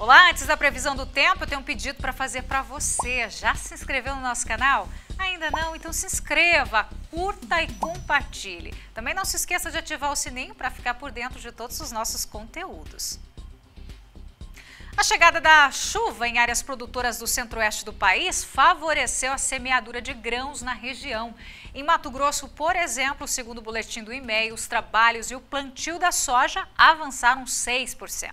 Olá, antes da previsão do tempo, eu tenho um pedido para fazer para você. Já se inscreveu no nosso canal? Ainda não? Então se inscreva, curta e compartilhe. Também não se esqueça de ativar o sininho para ficar por dentro de todos os nossos conteúdos. A chegada da chuva em áreas produtoras do centro-oeste do país favoreceu a semeadura de grãos na região. Em Mato Grosso, por exemplo, segundo o boletim do IMEI, os trabalhos e o plantio da soja avançaram 6%.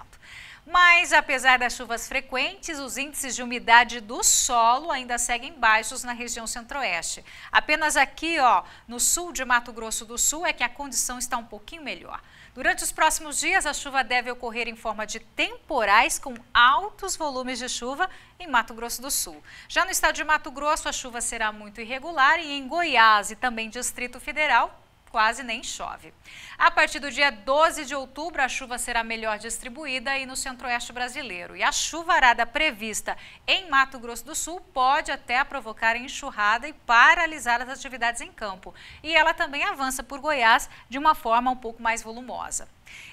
Mas, apesar das chuvas frequentes, os índices de umidade do solo ainda seguem baixos na região centro-oeste. Apenas aqui, ó, no sul de Mato Grosso do Sul, é que a condição está um pouquinho melhor. Durante os próximos dias, a chuva deve ocorrer em forma de temporais com altos volumes de chuva em Mato Grosso do Sul. Já no estado de Mato Grosso, a chuva será muito irregular e em Goiás e também Distrito Federal, quase nem chove. A partir do dia 12 de outubro, a chuva será melhor distribuída aí no centro-oeste brasileiro. E a chuvarada prevista em Mato Grosso do Sul pode até provocar enxurrada e paralisar as atividades em campo. E ela também avança por Goiás de uma forma um pouco mais volumosa.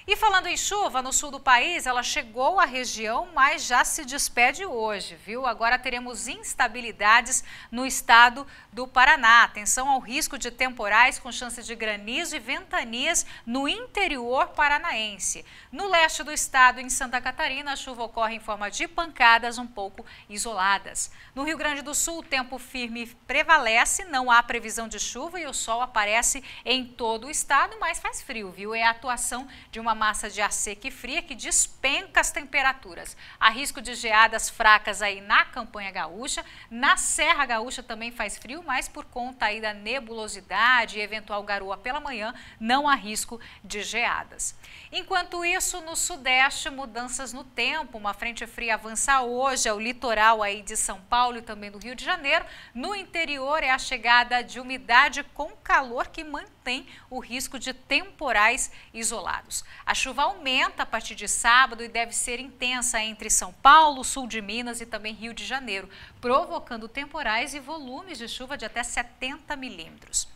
E falando em chuva, no sul do país, ela chegou à região, mas já se despede hoje, viu? Agora teremos instabilidades no estado do Paraná. Atenção ao risco de temporais com chance de granizo e ventanias no interior paranaense. No leste do estado, em Santa Catarina, a chuva ocorre em forma de pancadas um pouco isoladas. No Rio Grande do Sul, o tempo firme prevalece, não há previsão de chuva e o sol aparece em todo o estado, mas faz frio, viu? É a atuação de uma massa de ar seca e fria que despenca as temperaturas. Há risco de geadas fracas aí na campanha gaúcha, na Serra Gaúcha também faz frio, mas por conta aí da nebulosidade e eventual garoa pela manhã, não há risco de geadas. Enquanto isso, no sudeste, mudanças no tempo, uma frente fria avança hoje ao litoral aí de São Paulo e também do Rio de Janeiro. No interior é a chegada de umidade com calor que mantém o risco de temporais isolados. A chuva aumenta a partir de sábado e deve ser intensa entre São Paulo, sul de Minas e também Rio de Janeiro, provocando temporais e volumes de chuva de até 70 milímetros.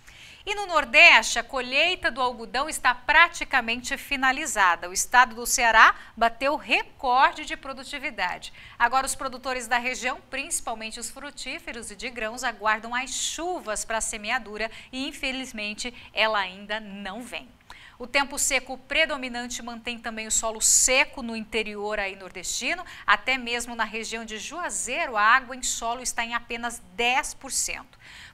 E no Nordeste, a colheita do algodão está praticamente finalizada. O estado do Ceará bateu recorde de produtividade. Agora, os produtores da região, principalmente os frutíferos e de grãos, aguardam as chuvas para a semeadura e, infelizmente, ela ainda não vem. O tempo seco predominante mantém também o solo seco no interior aí nordestino, até mesmo na região de Juazeiro, a água em solo está em apenas 10%.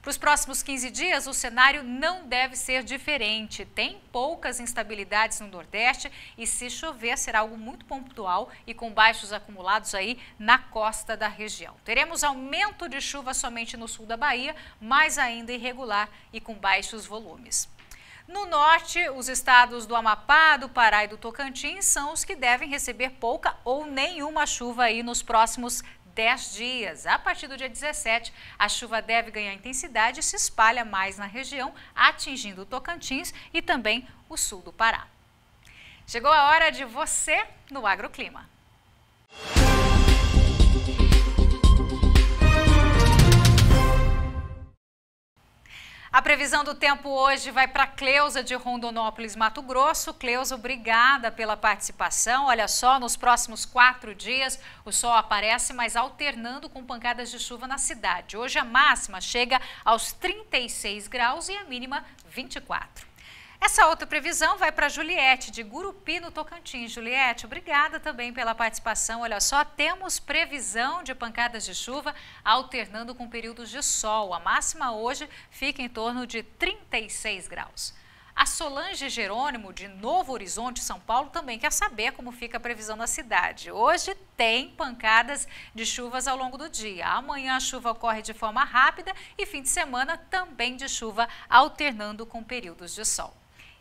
Para os próximos 15 dias, o cenário não deve ser diferente. Tem poucas instabilidades no Nordeste e se chover será algo muito pontual e com baixos acumulados aí na costa da região. Teremos aumento de chuva somente no sul da Bahia, mas ainda irregular e com baixos volumes. No norte, os estados do Amapá, do Pará e do Tocantins são os que devem receber pouca ou nenhuma chuva aí nos próximos 10 dias. A partir do dia 17, a chuva deve ganhar intensidade e se espalha mais na região, atingindo o Tocantins e também o sul do Pará. Chegou a hora de você no Agroclima. A previsão do tempo hoje vai para Cleusa de Rondonópolis, Mato Grosso. Cleusa, obrigada pela participação. Olha só, nos próximos quatro dias o sol aparece, mas alternando com pancadas de chuva na cidade. Hoje a máxima chega aos 36 graus e a mínima 24. Essa outra previsão vai para Juliette, de Gurupi, no Tocantins. Juliette, obrigada também pela participação. Olha só, temos previsão de pancadas de chuva alternando com períodos de sol. A máxima hoje fica em torno de 36 graus. A Solange Jerônimo, de Novo Horizonte, São Paulo, também quer saber como fica a previsão na cidade. Hoje tem pancadas de chuvas ao longo do dia. Amanhã a chuva ocorre de forma rápida e fim de semana também de chuva, alternando com períodos de sol.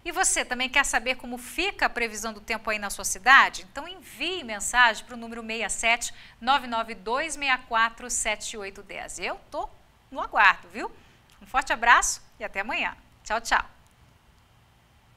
E você também quer saber como fica a previsão do tempo aí na sua cidade? Então envie mensagem para o número 67 Eu tô no aguardo, viu? Um forte abraço e até amanhã. Tchau, tchau.